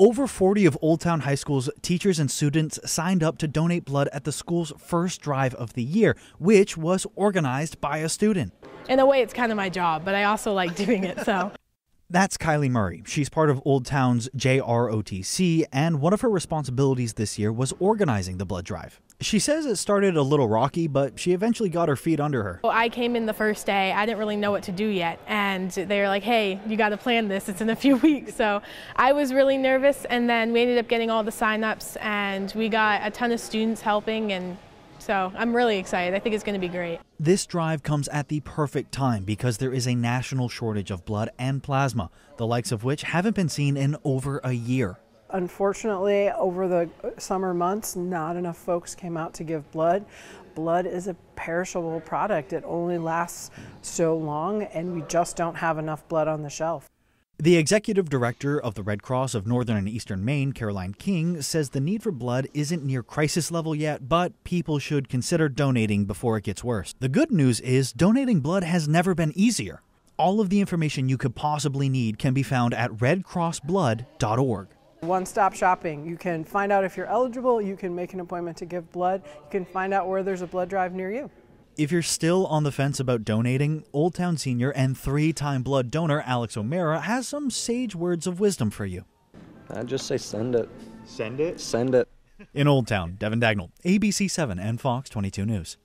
Over 40 of Old Town High School's teachers and students signed up to donate blood at the school's first drive of the year, which was organized by a student. In a way, it's kind of my job, but I also like doing it, so. That's Kylie Murray. She's part of Old Town's JROTC, and one of her responsibilities this year was organizing the blood drive. She says it started a little rocky, but she eventually got her feet under her. Well, I came in the first day. I didn't really know what to do yet. And they were like, hey, you got to plan this. It's in a few weeks. So I was really nervous. And then we ended up getting all the sign ups, and we got a ton of students helping and so I'm really excited. I think it's going to be great. This drive comes at the perfect time because there is a national shortage of blood and plasma, the likes of which haven't been seen in over a year. Unfortunately, over the summer months, not enough folks came out to give blood. Blood is a perishable product. It only lasts so long, and we just don't have enough blood on the shelf. The executive director of the Red Cross of Northern and Eastern Maine, Caroline King, says the need for blood isn't near crisis level yet, but people should consider donating before it gets worse. The good news is donating blood has never been easier. All of the information you could possibly need can be found at redcrossblood.org. One stop shopping. You can find out if you're eligible, you can make an appointment to give blood, you can find out where there's a blood drive near you. If you're still on the fence about donating, Old Town Senior and three time blood donor Alex O'Mara has some sage words of wisdom for you. I'd just say send it. Send it? Send it. In Old Town, Devin Dagnall, ABC 7 and Fox 22 News.